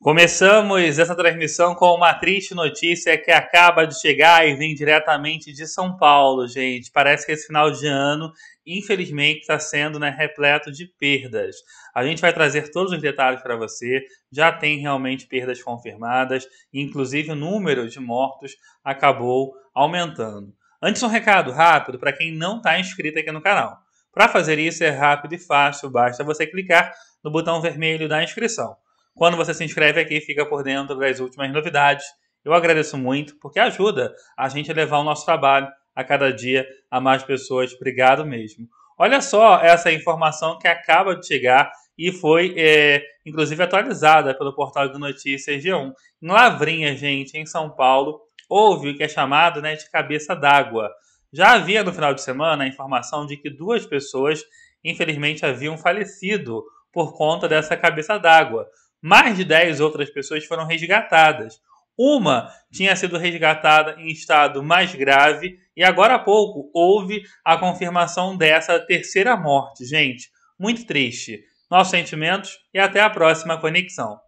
Começamos essa transmissão com uma triste notícia que acaba de chegar e vem diretamente de São Paulo, gente. Parece que esse final de ano, infelizmente, está sendo né, repleto de perdas. A gente vai trazer todos os detalhes para você. Já tem realmente perdas confirmadas, inclusive o número de mortos acabou aumentando. Antes, um recado rápido para quem não está inscrito aqui no canal. Para fazer isso é rápido e fácil, basta você clicar no botão vermelho da inscrição. Quando você se inscreve aqui, fica por dentro das últimas novidades. Eu agradeço muito, porque ajuda a gente a levar o nosso trabalho a cada dia a mais pessoas. Obrigado mesmo. Olha só essa informação que acaba de chegar e foi, é, inclusive, atualizada pelo portal de notícias G1. Em Lavrinha, gente, em São Paulo, houve o que é chamado né, de cabeça d'água. Já havia no final de semana a informação de que duas pessoas, infelizmente, haviam falecido por conta dessa cabeça d'água mais de 10 outras pessoas foram resgatadas. Uma tinha sido resgatada em estado mais grave e agora há pouco houve a confirmação dessa terceira morte. Gente, muito triste. Nossos sentimentos e até a próxima conexão.